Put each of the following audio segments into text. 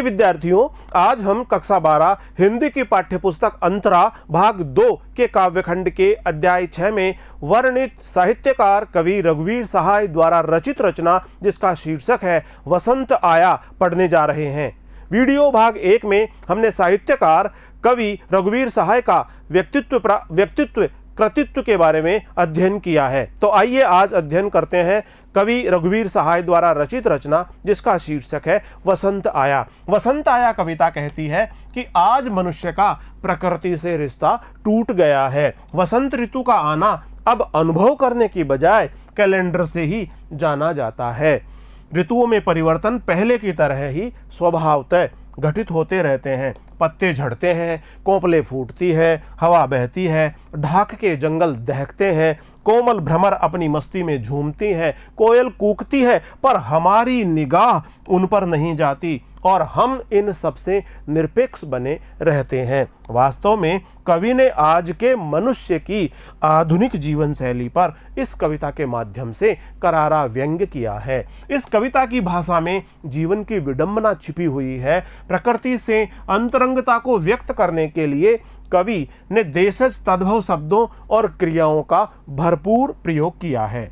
विद्यार्थियों आज हम कक्षा बारह हिंदी की पाठ्यपुस्तक अंतरा भाग दो के काव्यखंड के अध्याय छह में वर्णित साहित्यकार कवि रघुवीर सहाय द्वारा रचित रचना जिसका शीर्षक है वसंत आया पढ़ने जा रहे हैं वीडियो भाग एक में हमने साहित्यकार कवि रघुवीर सहाय का व्यक्तित्व व्यक्तित्व कृतित्व के बारे में अध्ययन किया है तो आइए आज अध्ययन करते हैं कवि रघुवीर सहाय द्वारा रचित रचना जिसका शीर्षक है वसंत आया वसंत आया कविता कहती है कि आज मनुष्य का प्रकृति से रिश्ता टूट गया है वसंत ऋतु का आना अब अनुभव करने की बजाय कैलेंडर से ही जाना जाता है ऋतुओं में परिवर्तन पहले की तरह ही स्वभावतः घटित होते रहते हैं पत्ते झड़ते हैं कोपले फूटती है हवा बहती है ढाक के जंगल दहकते हैं कोमल भ्रमर अपनी मस्ती में झूमती हैं कोयल कूकती है पर हमारी निगाह उन पर नहीं जाती और हम इन सबसे निरपेक्ष बने रहते हैं वास्तव में कवि ने आज के मनुष्य की आधुनिक जीवन शैली पर इस कविता के माध्यम से करारा व्यंग्य किया है इस कविता की भाषा में जीवन की विडंबना छिपी हुई है प्रकृति से अंतरंग विसंगता को व्यक्त करने के लिए कवि ने देशज तद्भव शब्दों और क्रियाओं का भरपूर प्रयोग किया है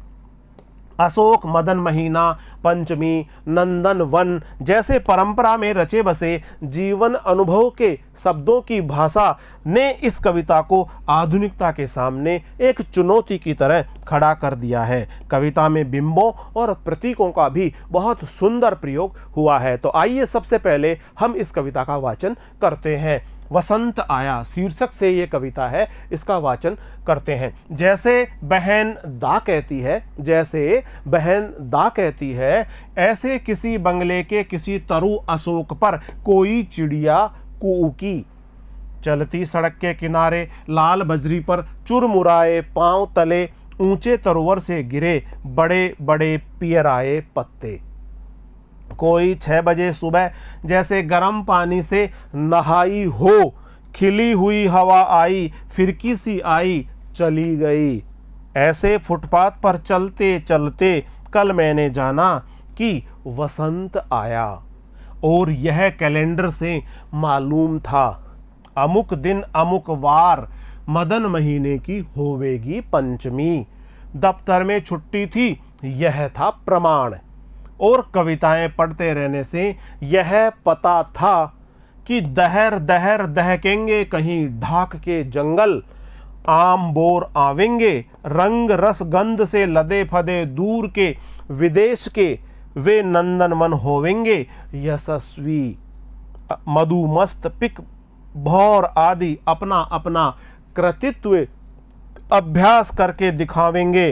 अशोक मदन महीना पंचमी नंदन वन जैसे परंपरा में रचे बसे जीवन अनुभव के शब्दों की भाषा ने इस कविता को आधुनिकता के सामने एक चुनौती की तरह खड़ा कर दिया है कविता में बिंबों और प्रतीकों का भी बहुत सुंदर प्रयोग हुआ है तो आइए सबसे पहले हम इस कविता का वाचन करते हैं वसंत आया शीर्षक से ये कविता है इसका वाचन करते हैं जैसे बहन दा कहती है जैसे बहन दा कहती है ऐसे किसी बंगले के किसी तरु अशोक पर कोई चिड़िया कूकी चलती सड़क के किनारे लाल बजरी पर चुरमुराए पांव तले ऊंचे तरोवर से गिरे बड़े बड़े पियराए पत्ते कोई छः बजे सुबह जैसे गर्म पानी से नहाई हो खिली हुई हवा आई फिरकी सी आई चली गई ऐसे फुटपाथ पर चलते चलते कल मैंने जाना कि वसंत आया और यह कैलेंडर से मालूम था अमुक दिन अमुक वार मदन महीने की होवेगी पंचमी दफ्तर में छुट्टी थी यह था प्रमाण और कविताएं पढ़ते रहने से यह पता था कि दहर दहर दहकेंगे कहीं ढाक के जंगल आम बोर आवेंगे रंग रस गंध से लदे फदे दूर के विदेश के वे नंदनवन होवेंगे यशस्वी मधुमस्त पिक भौर आदि अपना अपना कृतित्व अभ्यास करके दिखावेंगे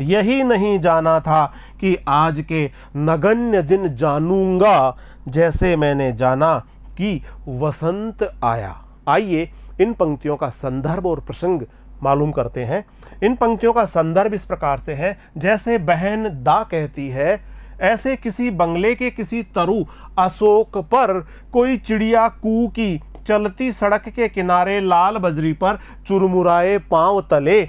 यही नहीं जाना था कि आज के नगण्य दिन जानूंगा जैसे मैंने जाना कि वसंत आया आइए इन पंक्तियों का संदर्भ और प्रसंग मालूम करते हैं इन पंक्तियों का संदर्भ इस प्रकार से है जैसे बहन दा कहती है ऐसे किसी बंगले के किसी तरु अशोक पर कोई चिड़िया कू की चलती सड़क के किनारे लाल बजरी पर चुरमुराए पांव तले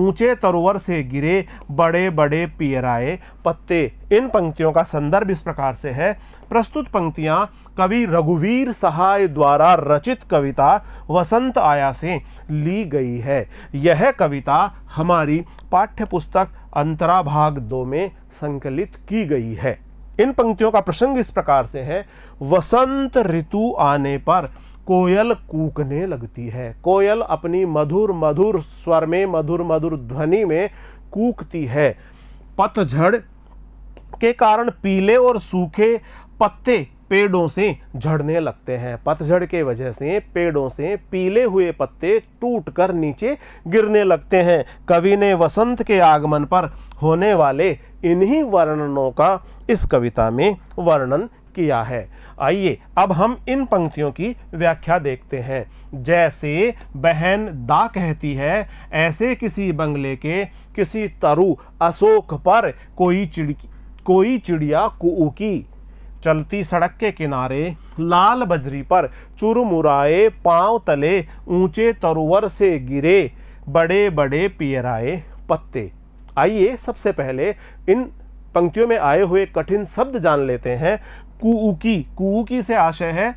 ऊंचे तरोवर से गिरे बड़े बड़े पियराए पत्ते इन पंक्तियों का संदर्भ इस प्रकार से है प्रस्तुत पंक्तियां कवि रघुवीर सहाय द्वारा रचित कविता वसंत आया से ली गई है यह कविता हमारी पाठ्य पुस्तक अंतरा भाग दो में संकलित की गई है इन पंक्तियों का प्रसंग इस प्रकार से है वसंत ऋतु आने पर कोयल कूकने लगती है कोयल अपनी मधुर मधुर स्वर में मधुर मधुर ध्वनि में कूकती है पतझड़ के कारण पीले और सूखे पत्ते पेड़ों से झड़ने लगते हैं पतझड़ के वजह से पेड़ों से पीले हुए पत्ते टूटकर नीचे गिरने लगते हैं कवि ने वसंत के आगमन पर होने वाले इन्हीं वर्णनों का इस कविता में वर्णन किया है आइए अब हम इन पंक्तियों की व्याख्या देखते हैं जैसे बहन दा कहती है ऐसे किसी बंगले के किसी तरु अशोक पर कोई चिड़ कोई चिड़िया कुकी चलती सड़क के किनारे लाल बजरी पर चुरमुराए पांव तले ऊंचे तरुवर से गिरे बड़े बड़े पियराए पत्ते आइए सबसे पहले इन पंक्तियों में आए हुए कठिन शब्द जान लेते हैं कुकी कुकी से आशय है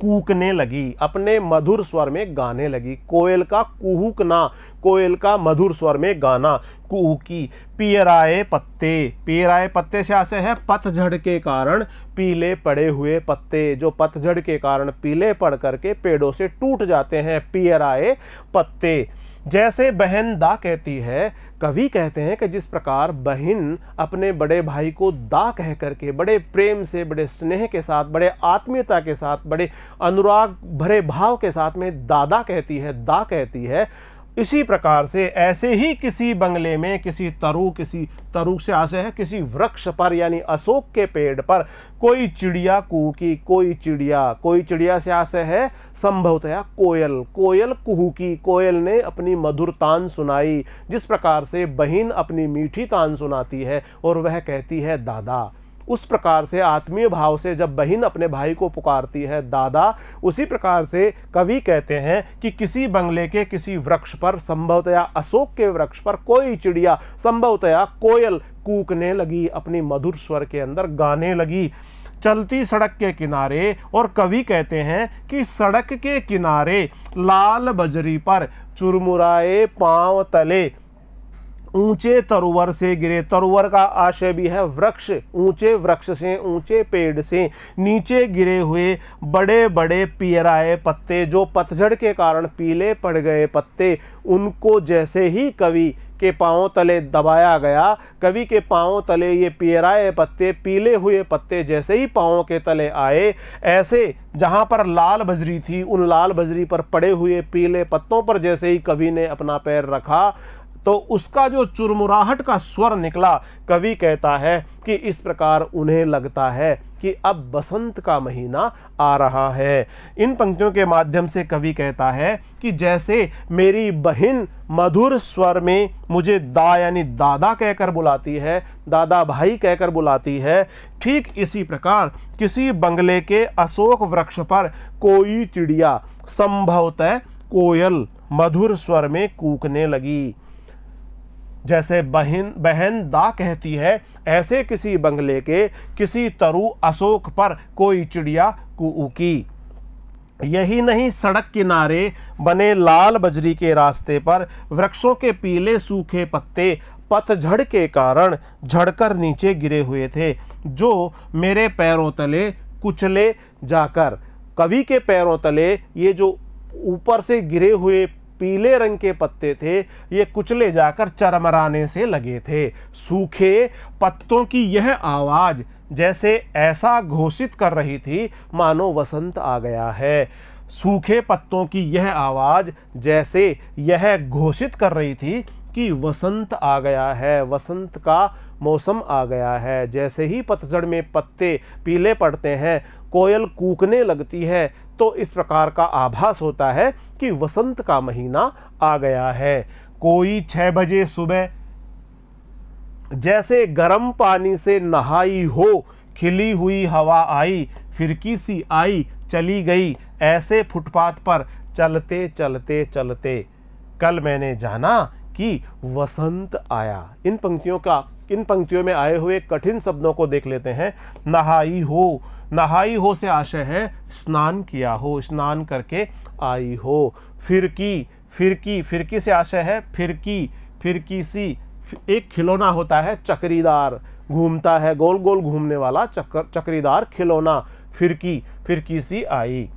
कूकने लगी अपने मधुर स्वर में गाने लगी कोयल का कुहुकना कोयल का मधुर स्वर में गाना कुकी पियराए पत्ते पियराए पत्ते से आशय है पतझड़ के कारण पीले पड़े हुए पत्ते जो पतझड़ के कारण पीले पड़ करके पेड़ों से टूट जाते हैं पियराए पत्ते जैसे बहन दा कहती है कवि कहते हैं कि जिस प्रकार बहन अपने बड़े भाई को दा कह करके बड़े प्रेम से बड़े स्नेह के साथ बड़े आत्मीयता के साथ बड़े अनुराग भरे भाव के साथ में दादा कहती है दा कहती है इसी प्रकार से ऐसे ही किसी बंगले में किसी तरु किसी तरु से आशय है किसी वृक्ष पर यानी अशोक के पेड़ पर कोई चिड़िया की कोई चिड़िया कोई चिड़िया से आशय है संभवतया कोयल कोयल की कोयल ने अपनी मधुर तान सुनाई जिस प्रकार से बहन अपनी मीठी तान सुनाती है और वह कहती है दादा उस प्रकार से आत्मीय भाव से जब बहन अपने भाई को पुकारती है दादा उसी प्रकार से कवि कहते हैं कि किसी बंगले के किसी वृक्ष पर संभवतया अशोक के वृक्ष पर कोई चिड़िया संभवतया कोयल कूकने लगी अपनी मधुर स्वर के अंदर गाने लगी चलती सड़क के किनारे और कवि कहते हैं कि सड़क के किनारे लाल बजरी पर चुरमुराए पांव तले ऊंचे तरोवर से गिरे तरोवर का आशय भी है वृक्ष ऊंचे वृक्ष से ऊंचे पेड़ से नीचे गिरे हुए बड़े बड़े पियराए पत्ते जो पतझड़ के कारण पीले पड़ गए पत्ते उनको जैसे ही कवि के पाँव तले दबाया गया कवि के पाँव तले ये पियराए पत्ते पीले हुए पत्ते जैसे ही पाँव के तले आए ऐसे जहाँ पर लाल बजरी थी उन लाल बजरी पर पड़े हुए पीले पत्तों पर जैसे ही कवि ने अपना पैर रखा तो उसका जो चुरमुराहट का स्वर निकला कवि कहता है कि इस प्रकार उन्हें लगता है कि अब बसंत का महीना आ रहा है इन पंक्तियों के माध्यम से कवि कहता है कि जैसे मेरी बहन मधुर स्वर में मुझे दा यानी दादा कहकर बुलाती है दादा भाई कहकर बुलाती है ठीक इसी प्रकार किसी बंगले के अशोक वृक्ष पर कोई चिड़िया संभवतः कोयल मधुर स्वर में कूकने लगी जैसे बहन बहन दा कहती है ऐसे किसी बंगले के किसी तरु अशोक पर कोई चिड़िया कुकी यही नहीं सड़क किनारे बने लाल बजरी के रास्ते पर वृक्षों के पीले सूखे पत्ते पतझड़ के कारण झड़कर नीचे गिरे हुए थे जो मेरे पैरों तले कुचले जाकर कवि के पैरों तले ये जो ऊपर से गिरे हुए पीले रंग के पत्ते थे ये कुचले जाकर चरमराने से लगे थे सूखे पत्तों की यह आवाज़ जैसे ऐसा घोषित कर रही थी मानो वसंत आ गया है सूखे पत्तों की यह आवाज़ जैसे यह घोषित कर रही थी कि वसंत आ गया है वसंत का मौसम आ गया है जैसे ही पतझड़ में पत्ते पीले पड़ते हैं कोयल कूकने लगती है तो इस प्रकार का आभास होता है कि वसंत का महीना आ गया है कोई छः बजे सुबह जैसे गर्म पानी से नहाई हो खिली हुई हवा आई फिरकी सी आई चली गई ऐसे फुटपाथ पर चलते चलते चलते कल मैंने जाना कि वसंत आया इन पंक्तियों का इन पंक्तियों में आए हुए कठिन शब्दों को देख लेते हैं नहाई हो नहाई हो से आशय है स्नान किया हो स्नान करके आई हो फिरकी फिरकी फिरकी से आशय है फिरकी फिरकी सी एक खिलौना होता है चक्रीदार घूमता है गोल गोल घूमने वाला चक्र चक्रीदार खिलौना फिरकी फिरकी सी आई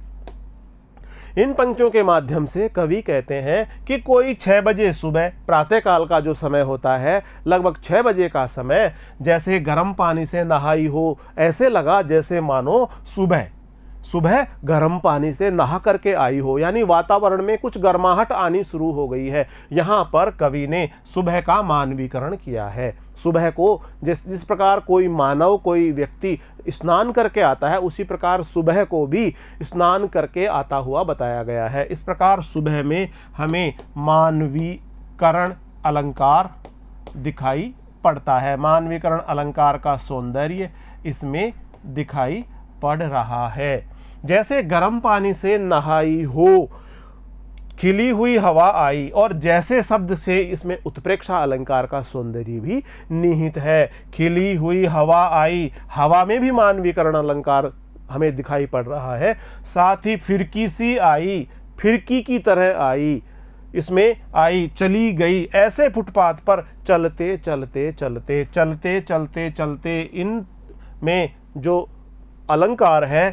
इन पंक्तियों के माध्यम से कवि कहते हैं कि कोई छः बजे सुबह प्रातःकाल का जो समय होता है लगभग छः बजे का समय जैसे गर्म पानी से नहाई हो ऐसे लगा जैसे मानो सुबह सुबह गर्म पानी से नहा करके आई हो यानी वातावरण में कुछ गर्माहट आनी शुरू हो गई है यहाँ पर कवि ने सुबह का मानवीकरण किया है सुबह को जिस जिस प्रकार कोई मानव कोई व्यक्ति स्नान करके आता है उसी प्रकार सुबह को भी स्नान करके आता हुआ बताया गया है इस प्रकार सुबह में हमें मानवीकरण अलंकार दिखाई पड़ता है मानवीकरण अलंकार का सौंदर्य इसमें दिखाई पड़ रहा है जैसे गर्म पानी से नहाई हो खिली हुई हवा आई और जैसे शब्द से इसमें उत्प्रेक्षा अलंकार का सौंदर्य भी निहित है खिली हुई हवा आई हवा में भी मानवीकरण अलंकार हमें दिखाई पड़ रहा है साथ ही फिरकी सी आई फिरकी की तरह आई इसमें आई चली गई ऐसे फुटपाथ पर चलते चलते चलते चलते चलते चलते इन में जो अलंकार है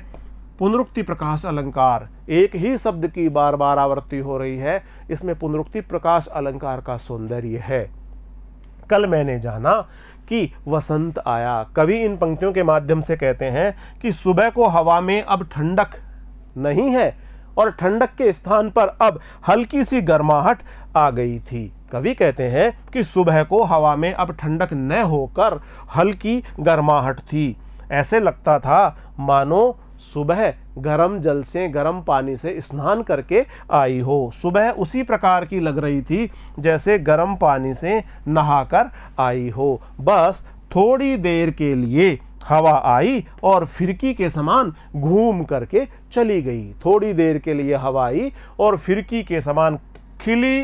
पुनरुक्ति प्रकाश अलंकार एक ही शब्द की बार बार आवृत्ति हो रही है इसमें पुनरुक्ति प्रकाश अलंकार का सौंदर्य है कल मैंने जाना कि वसंत आया कवि इन पंक्तियों के माध्यम से कहते हैं कि सुबह को हवा में अब ठंडक नहीं है और ठंडक के स्थान पर अब हल्की सी गर्माहट आ गई थी कवि कहते हैं कि सुबह को हवा में अब ठंडक न होकर हल्की गर्माहट थी ऐसे लगता था मानो सुबह गर्म जल से गर्म पानी से स्नान करके आई हो सुबह उसी प्रकार की लग रही थी जैसे गर्म पानी से नहाकर आई हो बस थोड़ी देर के लिए हवा आई और फिरकी के समान घूम करके चली गई थोड़ी देर के लिए हवा आई और फिरकी के समान खिली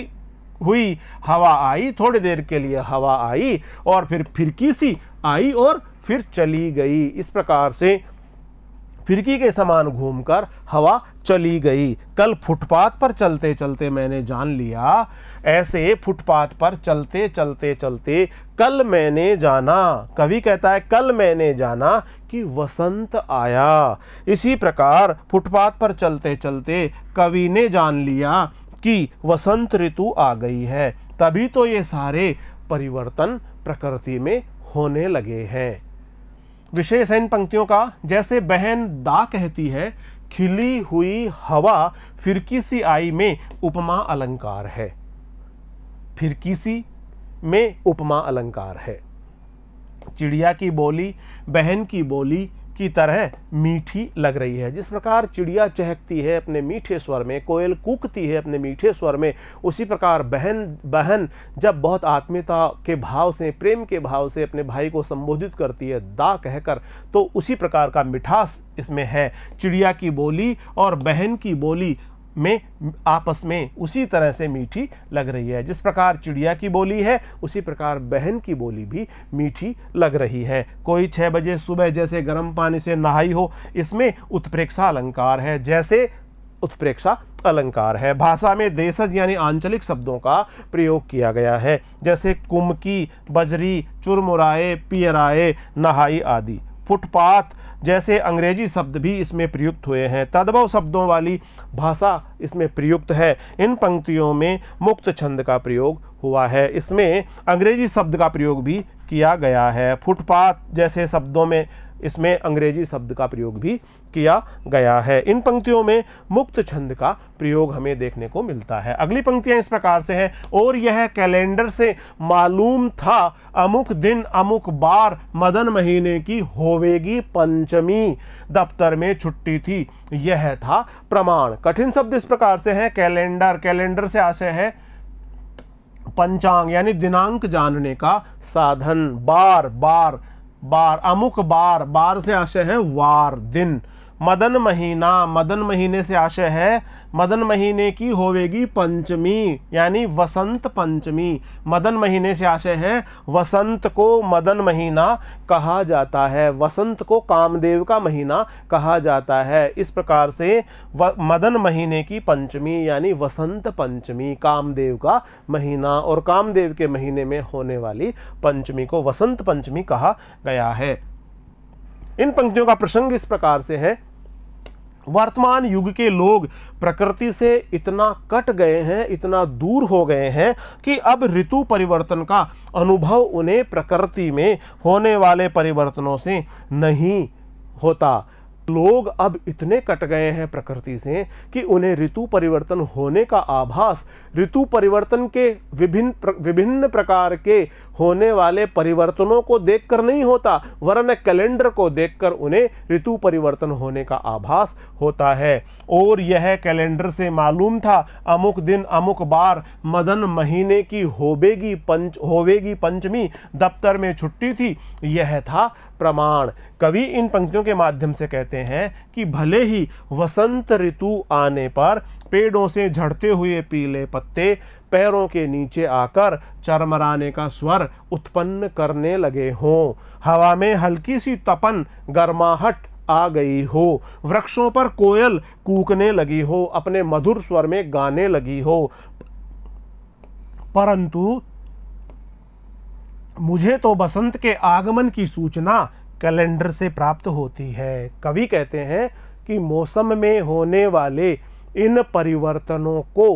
हुई हवा आई थोड़ी देर के लिए हवा आई और फिर फिरकी सी आई और फिर चली गई इस प्रकार से फिरकी के समान घूमकर हवा चली गई कल फुटपाथ पर चलते चलते मैंने जान लिया ऐसे फुटपाथ पर चलते चलते चलते कल मैंने जाना कवि कहता है कल मैंने जाना कि वसंत आया इसी प्रकार फुटपाथ पर चलते चलते कवि ने जान लिया कि वसंत ऋतु आ गई है तभी तो ये सारे परिवर्तन प्रकृति में होने लगे हैं विशेष इन पंक्तियों का जैसे बहन दा कहती है खिली हुई हवा फिरकी सी आई में उपमा अलंकार है फिरकी सी में उपमा अलंकार है चिड़िया की बोली बहन की बोली की तरह मीठी लग रही है जिस प्रकार चिड़िया चहकती है अपने मीठे स्वर में कोयल कूकती है अपने मीठे स्वर में उसी प्रकार बहन बहन जब बहुत आत्मीयता के भाव से प्रेम के भाव से अपने भाई को संबोधित करती है दा कहकर तो उसी प्रकार का मिठास इसमें है चिड़िया की बोली और बहन की बोली में आपस में उसी तरह से मीठी लग रही है जिस प्रकार चिड़िया की बोली है उसी प्रकार बहन की बोली भी मीठी लग रही है कोई छः बजे सुबह जैसे गर्म पानी से नहाई हो इसमें उत्प्रेक्षा अलंकार है जैसे उत्प्रेक्षा अलंकार है भाषा में देशज यानी आंचलिक शब्दों का प्रयोग किया गया है जैसे कुमकी बजरी चुरमुराए पियराए नहाई आदि फुटपाथ जैसे अंग्रेजी शब्द भी इसमें प्रयुक्त हुए हैं तद्भव शब्दों वाली भाषा इसमें प्रयुक्त है इन पंक्तियों में मुक्त छंद का प्रयोग हुआ है इसमें अंग्रेजी शब्द का प्रयोग भी किया गया है फुटपाथ जैसे शब्दों में इसमें अंग्रेजी शब्द का प्रयोग भी किया गया है इन पंक्तियों में मुक्त छंद का प्रयोग हमें देखने को मिलता है अगली पंक्तियां इस प्रकार से हैं और यह कैलेंडर से मालूम था अमुक दिन अमुक बार मदन महीने की होवेगी पंचमी दफ्तर में छुट्टी थी यह था प्रमाण कठिन शब्द इस प्रकार से है कैलेंडर कैलेंडर से आशय है पंचांग यानी दिनांक जानने का साधन बार बार बार अमुक बार बार से आशय है वार दिन मदन महीना मदन महीने से आशय है मदन महीने की होवेगी पंचमी यानी वसंत पंचमी मदन महीने से आशय है वसंत को मदन महीना कहा जाता है वसंत को कामदेव का महीना कहा जाता है इस प्रकार से व, मदन महीने की पंचमी यानी वसंत पंचमी कामदेव का महीना और कामदेव के महीने में होने वाली पंचमी को वसंत पंचमी कहा गया है इन पंक्तियों का प्रसंग इस प्रकार से है वर्तमान युग के लोग प्रकृति से इतना कट गए हैं इतना दूर हो गए हैं कि अब ऋतु परिवर्तन का अनुभव उन्हें प्रकृति में होने वाले परिवर्तनों से नहीं होता लोग अब इतने कट गए हैं प्रकृति से कि उन्हें ऋतु परिवर्तन होने का आभास ऋतु परिवर्तन के विभिन्न प्र, विभिन्न प्रकार के होने वाले परिवर्तनों को देखकर नहीं होता वरन कैलेंडर को देखकर उन्हें ऋतु परिवर्तन होने का आभास होता है और यह कैलेंडर से मालूम था अमुक दिन अमुक बार मदन महीने की होवेगी पंच होवेगी पंचमी दफ्तर में छुट्टी थी यह था प्रमाण कवि इन पंक्तियों के माध्यम से कहते हैं कि भले ही वसंत ऋतु आने पर पेड़ों से झड़ते हुए पीले पत्ते पैरों के नीचे आकर चरमराने का स्वर उत्पन्न करने लगे हों हवा में हल्की सी तपन गर्माहट आ गई हो वृक्षों पर कोयल कूकने लगी हो अपने मधुर स्वर में गाने लगी हो परंतु मुझे तो बसंत के आगमन की सूचना कैलेंडर से प्राप्त होती है कवि कहते हैं कि मौसम में होने वाले इन परिवर्तनों को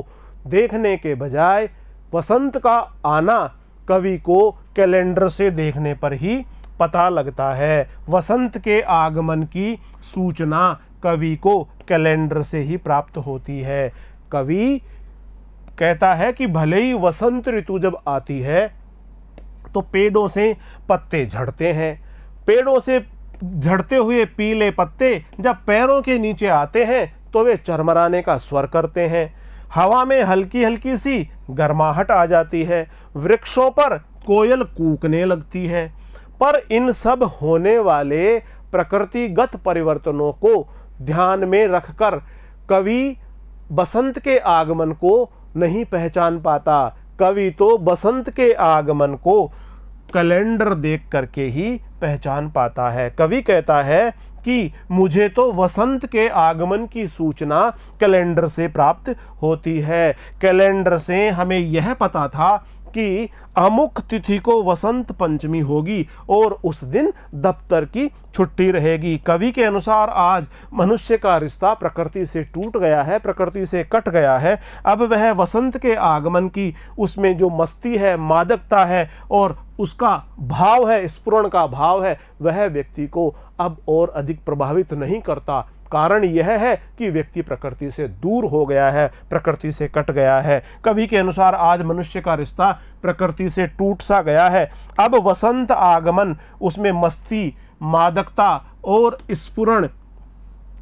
देखने के बजाय वसंत का आना कवि को कैलेंडर से देखने पर ही पता लगता है वसंत के आगमन की सूचना कवि को कैलेंडर से ही प्राप्त होती है कवि कहता है कि भले ही वसंत ऋतु जब आती है तो पेड़ों से पत्ते झड़ते हैं पेड़ों से झड़ते हुए पीले पत्ते जब पैरों के नीचे आते हैं तो वे चरमराने का स्वर करते हैं हवा में हल्की हल्की सी गर्माहट आ जाती है वृक्षों पर कोयल कूकने लगती है पर इन सब होने वाले प्रकृतिगत परिवर्तनों को ध्यान में रखकर कवि बसंत के आगमन को नहीं पहचान पाता कवि तो बसंत के आगमन को कैलेंडर देख करके ही पहचान पाता है कवि कहता है कि मुझे तो वसंत के आगमन की सूचना कैलेंडर से प्राप्त होती है कैलेंडर से हमें यह पता था कि अमुक तिथि को वसंत पंचमी होगी और उस दिन दफ्तर की छुट्टी रहेगी कवि के अनुसार आज मनुष्य का रिश्ता प्रकृति से टूट गया है प्रकृति से कट गया है अब वह वसंत के आगमन की उसमें जो मस्ती है मादकता है और उसका भाव है स्पुरण का भाव है वह व्यक्ति को अब और अधिक प्रभावित नहीं करता कारण यह है कि व्यक्ति प्रकृति से दूर हो गया है प्रकृति से कट गया है कवि के अनुसार आज मनुष्य का रिश्ता प्रकृति से टूट सा गया है अब वसंत आगमन उसमें मस्ती मादकता और स्फुरण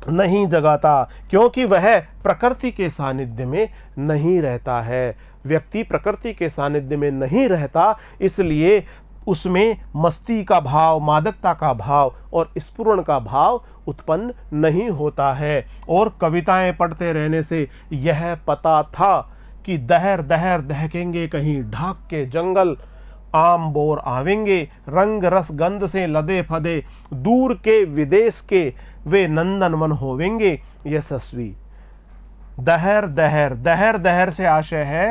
नहीं जगाता क्योंकि वह प्रकृति के सानिध्य में नहीं रहता है व्यक्ति प्रकृति के सानिध्य में नहीं रहता इसलिए उसमें मस्ती का भाव मादकता का भाव और स्पुरण का भाव उत्पन्न नहीं होता है और कविताएं पढ़ते रहने से यह पता था कि दहर दहर दहकेंगे कहीं ढाक के जंगल आम बोर आवेंगे रंग रस गंध से लदे फदे दूर के विदेश के वे नंदन मन होवेंगे यशस्वी दहर दहर दहर दहर से आशय है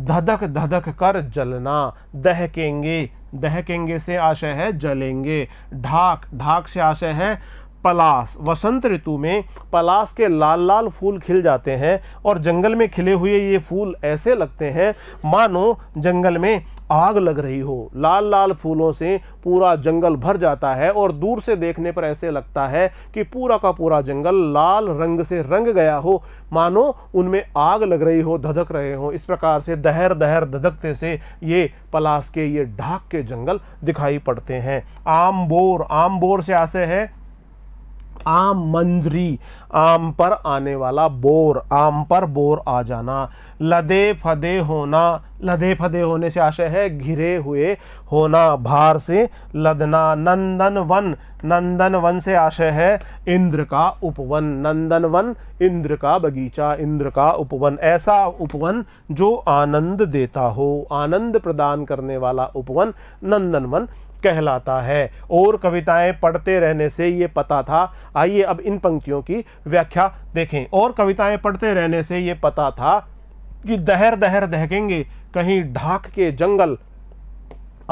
धधक धधक कर जलना दहकेंगे दहकेंगे से आशय है जलेंगे ढाक ढाक से आशय है पलास वसंत ऋतु में पलास के लाल लाल फूल खिल जाते हैं और जंगल में खिले हुए ये फूल ऐसे लगते हैं मानो जंगल में आग लग रही हो लाल लाल फूलों से पूरा जंगल भर जाता है और दूर से देखने पर ऐसे लगता है कि पूरा का पूरा जंगल लाल रंग से रंग गया हो मानो उनमें आग लग रही हो धधक रहे हो इस प्रकार से दहर दहर धधकते से ये पलास के ये ढाक के जंगल दिखाई पड़ते हैं आम बोर आम बोर से आशय है आम मंजरी आम पर आने वाला बोर आम पर बोर आ जाना लदे फदे होना लदे फदे होने से आशय है घिरे हुए होना भार से लदना नंदन वन नंदन वन से आशय है इंद्र का उपवन नंदन वन इंद्र का बगीचा इंद्र का उपवन ऐसा उपवन जो आनंद देता हो आनंद प्रदान करने वाला उपवन नंदन वन कहलाता है और कविताएं पढ़ते रहने से ये पता था आइए अब इन पंक्तियों की व्याख्या देखें और कविताएं पढ़ते रहने से ये पता था कि दहर दहर दहकेंगे कहीं ढाक के जंगल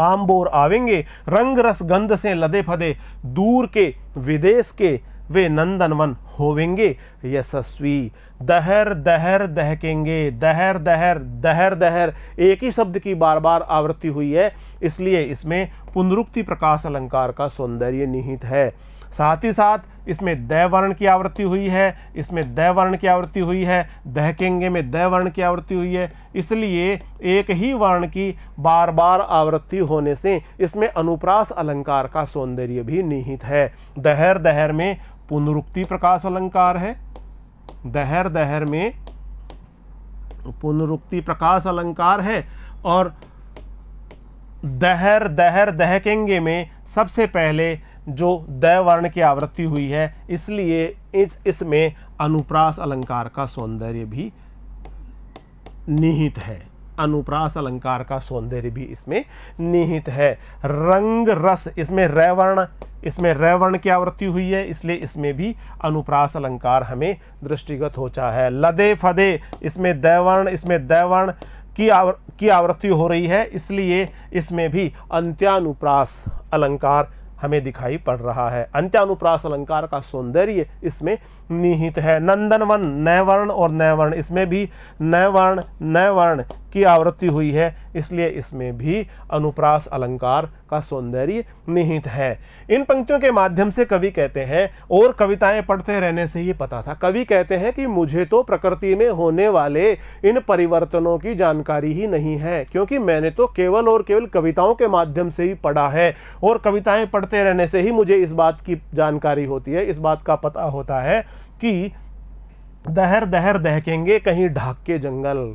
आम बोर आवेंगे रंग रस गंध से लदे फदे दूर के विदेश के वे नंदनवन होवेंगे यशस्वी दहर दहर दहकेंगे दहर दहर दहर दहर एक ही शब्द की बार बार आवृत्ति हुई है इसलिए इसमें पुनरुक्ति प्रकाश अलंकार का सौंदर्य निहित है साथ ही साथ इसमें दय वर्ण की आवृत्ति हुई है इसमें दय वर्ण की आवृत्ति हुई है दहकेंगे में दय वर्ण की आवृत्ति हुई है इसलिए एक ही वर्ण की बार बार आवृत्ति होने से इसमें अनुप्रास अलंकार का सौंदर्य भी निहित है दहर दहर में पुनरुक्ति प्रकाश अलंकार है दहर दहर में पुनरुक्ति प्रकाश अलंकार है और दहर दहर दहकेंगे में सबसे पहले जो दर्ण वर्ण की आवृत्ति हुई है इसलिए इस इसमें अनुप्रास अलंकार का सौंदर्य भी निहित है अनुप्रास अलंकार का सौंदर्य भी इसमें निहित है रंग रस इसमें रैवर्ण इसमें रैवर्ण की आवृत्ति हुई है इसलिए इसमें भी अनुप्रास अलंकार हमें दृष्टिगत होता है लदे फदे इसमें दैवर्ण इसमें दैवर्ण की आवर की आवृत्ति हो रही है इसलिए इसमें भी अंत्यानुप्रास अलंकार हमें दिखाई पड़ रहा है अंत्यानुप्रास अलंकार का सौंदर्य इसमें निहित है नंदनवन नैवर्ण और नैवर्ण इसमें भी नैवर्ण नैवर्ण की आवृत्ति हुई है इसलिए इसमें भी अनुप्रास अलंकार का सौंदर्य निहित है इन पंक्तियों के माध्यम से कवि कहते हैं और कविताएं पढ़ते रहने से ही पता था कवि कहते हैं कि मुझे तो प्रकृति में होने वाले इन परिवर्तनों की जानकारी ही नहीं है क्योंकि मैंने तो केवल और केवल कविताओं के माध्यम से ही पढ़ा है और कविताएं पढ़ते रहने से ही मुझे इस बात की जानकारी होती है इस बात का पता होता है कि दहर दहर दहकेंगे कहीं ढाक के जंगल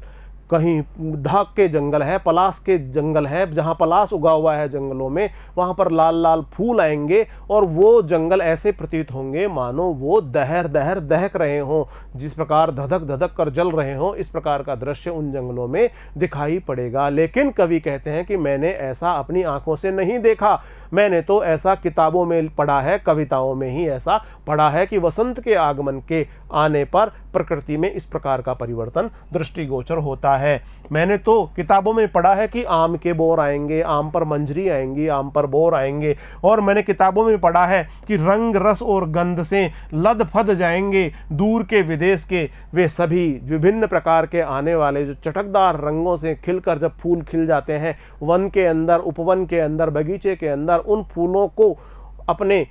कहीं ढाक के जंगल है पलास के जंगल है जहाँ पलास उगा हुआ है जंगलों में वहाँ पर लाल लाल फूल आएंगे और वो जंगल ऐसे प्रतीत होंगे मानो वो दहर दहर दहक रहे हों जिस प्रकार धधक धधक कर जल रहे हों इस प्रकार का दृश्य उन जंगलों में दिखाई पड़ेगा लेकिन कवि कहते हैं कि मैंने ऐसा अपनी आँखों से नहीं देखा मैंने तो ऐसा किताबों में पढ़ा है कविताओं में ही ऐसा पढ़ा है कि वसंत के आगमन के आने पर प्रकृति में इस प्रकार का परिवर्तन दृष्टिगोचर होता है मैंने तो किताबों में पढ़ा है कि आम के बोर आएंगे आम पर मंजरी आएंगी आम पर बोर आएंगे और मैंने किताबों में पढ़ा है कि रंग रस और गंध से लद फद जाएंगे दूर के विदेश के वे सभी विभिन्न प्रकार के आने वाले जो चटकदार रंगों से खिलकर जब फूल खिल जाते हैं वन के अंदर उपवन के अंदर बगीचे के अंदर प्रकार उन फूलों को अपने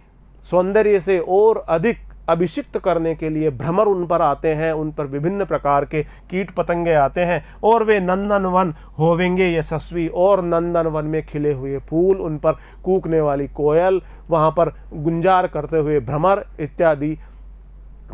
सौंदर्य से और अधिक अभिषिक्त करने के लिए भ्रमर उन पर आते हैं उन पर विभिन्न प्रकार के कीट पतंगे आते हैं और वे नंदनवन होवेंगे यशस्वी और नंदनवन में खिले हुए फूल उन पर कूकने वाली कोयल वहाँ पर गुंजार करते हुए भ्रमर इत्यादि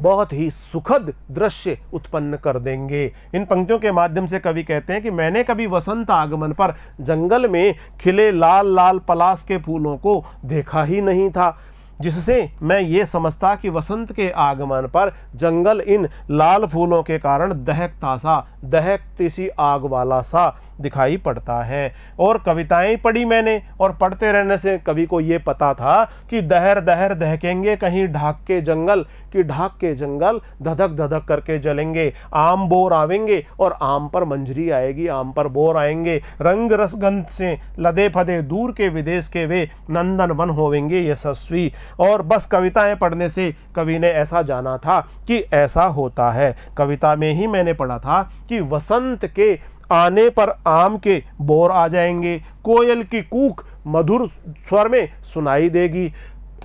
बहुत ही सुखद दृश्य उत्पन्न कर देंगे इन पंक्तियों के माध्यम से कवि कहते हैं कि मैंने कभी वसंत आगमन पर जंगल में खिले लाल लाल पलास के फूलों को देखा ही नहीं था जिससे मैं ये समझता कि वसंत के आगमन पर जंगल इन लाल फूलों के कारण दहकता सा दहकती सी आग वाला सा दिखाई पड़ता है और कविताएं पढ़ी मैंने और पढ़ते रहने से कवि को ये पता था कि दहर दहर दहकेंगे कहीं ढाक के जंगल कि ढाक के जंगल धधक धधक करके जलेंगे आम बोर आवेंगे और आम पर मंजरी आएगी आम पर बोर आएंगे रंग रसगंध से लदे फदे दूर के विदेश के वे नंदन वन होवेंगे यशस्वी और बस कविताएं पढ़ने से कवि ने ऐसा जाना था कि ऐसा होता है कविता में ही मैंने पढ़ा था कि वसंत के आने पर आम के बोर आ जाएंगे कोयल की कूक मधुर स्वर में सुनाई देगी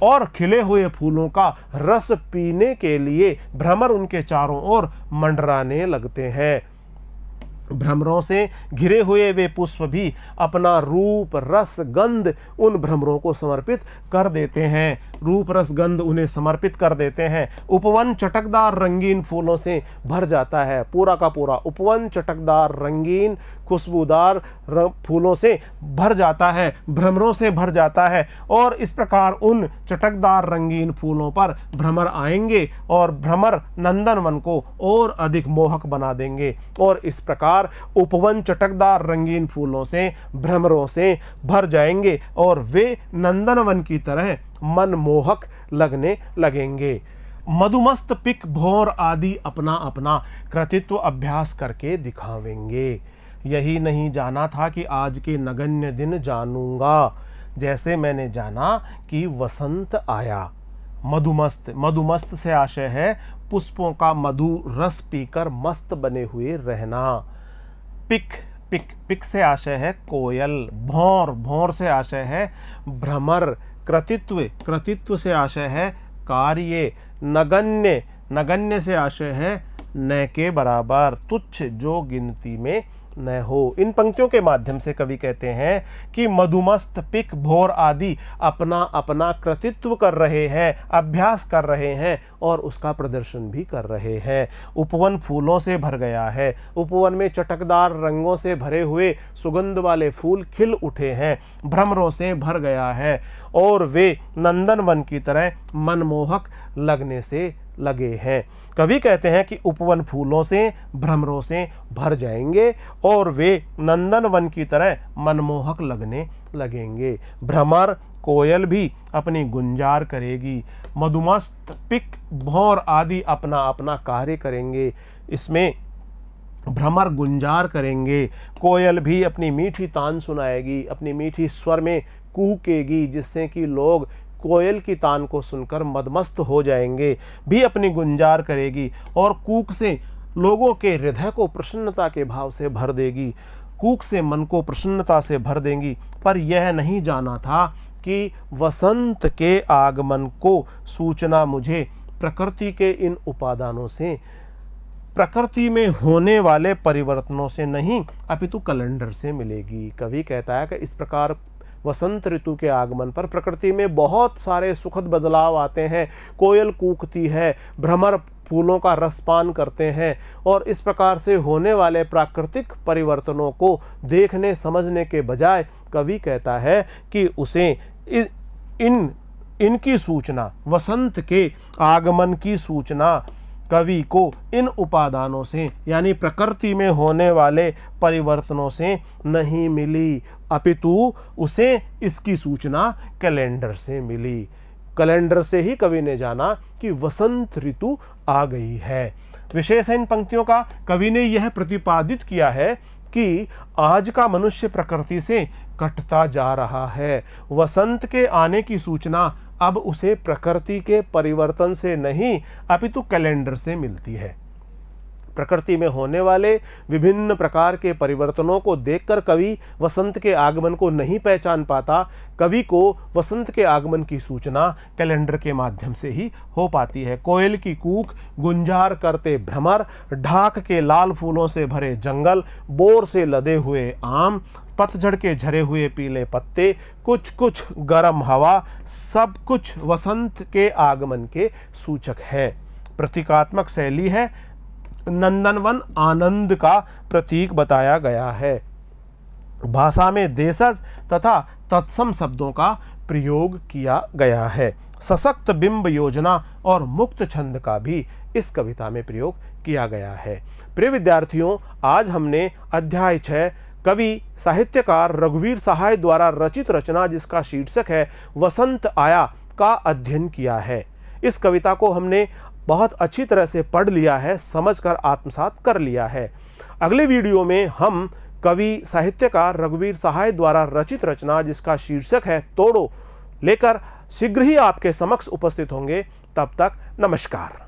और खिले हुए फूलों का रस पीने के लिए भ्रमर उनके चारों ओर मंडराने लगते हैं भ्रमरों से घिरे हुए वे पुष्प भी अपना रूप रस गंध उन भ्रमरों को समर्पित कर देते हैं रूप रस गंध उन्हें समर्पित कर देते हैं उपवन चटकदार रंगीन फूलों से भर जाता है पूरा का पूरा उपवन चटकदार रंगीन खुशबूदार फूलों से भर जाता है भ्रमरों से भर जाता है और इस प्रकार उन चटकदार रंगीन फूलों पर भ्रमर आएंगे और भ्रमर नंदनवन को और अधिक मोहक बना देंगे और इस प्रकार उपवन चटकदार रंगीन फूलों से भ्रमरों से भर जाएंगे और वे नंदनवन की तरह मनमोहक लगने लगेंगे मधुमस्त पिक भौर आदि अपना अपना कृतित्व अभ्यास करके दिखावेंगे यही नहीं जाना था कि आज के नगण्य दिन जानूंगा जैसे मैंने जाना कि वसंत आया मधुमस्त मधुमस्त से आशय है पुष्पों का मधु रस पीकर मस्त बने हुए रहना पिक पिक पिक से आशय है कोयल भौर भौर से आशय है भ्रमर कृतित्व कृतित्व से आशय है कार्य नगण्य नगण्य से आशय है न के बराबर तुच्छ जो गिनती में न हो इन पंक्तियों के माध्यम से कवि कहते हैं कि मधुमस्त पिक भोर आदि अपना अपना कृतित्व कर रहे हैं अभ्यास कर रहे हैं और उसका प्रदर्शन भी कर रहे हैं उपवन फूलों से भर गया है उपवन में चटकदार रंगों से भरे हुए सुगंध वाले फूल खिल उठे हैं भ्रमरों से भर गया है और वे नंदन वन की तरह मनमोहक लगने से लगे हैं कवि कहते हैं कि उपवन फूलों से भ्रमरों से भर जाएंगे और वे नंदन वन की तरह मनमोहक लगने लगेंगे भ्रमर कोयल भी अपनी गुंजार करेगी मधुमस्त पिक भौर आदि अपना अपना कार्य करेंगे इसमें भ्रमर गुंजार करेंगे कोयल भी अपनी मीठी तान सुनाएगी अपनी मीठी स्वर में कूकेगी जिससे कि लोग कोयल की तान को सुनकर मदमस्त हो जाएंगे भी अपनी गुंजार करेगी और कूक से लोगों के हृदय को प्रसन्नता के भाव से भर देगी कूक से मन को प्रसन्नता से भर देंगी पर यह नहीं जाना था कि वसंत के आगमन को सूचना मुझे प्रकृति के इन उपादानों से प्रकृति में होने वाले परिवर्तनों से नहीं अपितु कैलेंडर से मिलेगी कवि कहता है कि इस प्रकार वसंत ऋतु के आगमन पर प्रकृति में बहुत सारे सुखद बदलाव आते हैं कोयल कूकती है भ्रमर फूलों का रसपान करते हैं और इस प्रकार से होने वाले प्राकृतिक परिवर्तनों को देखने समझने के बजाय कवि कहता है कि उसे इन इनकी सूचना वसंत के आगमन की सूचना कवि को इन उपादानों से यानी प्रकृति में होने वाले परिवर्तनों से नहीं मिली अपितु उसे इसकी सूचना कैलेंडर से मिली कैलेंडर से ही कवि ने जाना कि वसंत ऋतु आ गई है विशेष इन पंक्तियों का कवि ने यह प्रतिपादित किया है कि आज का मनुष्य प्रकृति से कटता जा रहा है वसंत के आने की सूचना अब उसे प्रकृति के परिवर्तन से नहीं अपितु कैलेंडर से मिलती है प्रकृति में होने वाले विभिन्न प्रकार के परिवर्तनों को देखकर कवि वसंत के आगमन को नहीं पहचान पाता कवि को वसंत के आगमन की सूचना कैलेंडर के माध्यम से ही हो पाती है कोयल की कूक गुंजार करते भ्रमर ढाक के लाल फूलों से भरे जंगल बोर से लदे हुए आम पतझड़ के झरे हुए पीले पत्ते कुछ कुछ गर्म हवा सब कुछ वसंत के आगमन के सूचक है प्रतीकात्मक शैली है नंदनवन आनंद का प्रतीक बताया गया है भाषा में देशज तथा तत्सम शब्दों का प्रयोग किया गया है सशक्त बिंब योजना और मुक्त छंद का भी इस कविता में प्रयोग किया गया है प्रिय विद्यार्थियों आज हमने अध्याय छः कवि साहित्यकार रघुवीर सहाय द्वारा रचित रचना जिसका शीर्षक है वसंत आया का अध्ययन किया है इस कविता को हमने बहुत अच्छी तरह से पढ़ लिया है समझकर आत्मसात कर लिया है अगले वीडियो में हम कवि साहित्यकार रघुवीर सहाय द्वारा रचित रचना जिसका शीर्षक है तोड़ो लेकर शीघ्र ही आपके समक्ष उपस्थित होंगे तब तक नमस्कार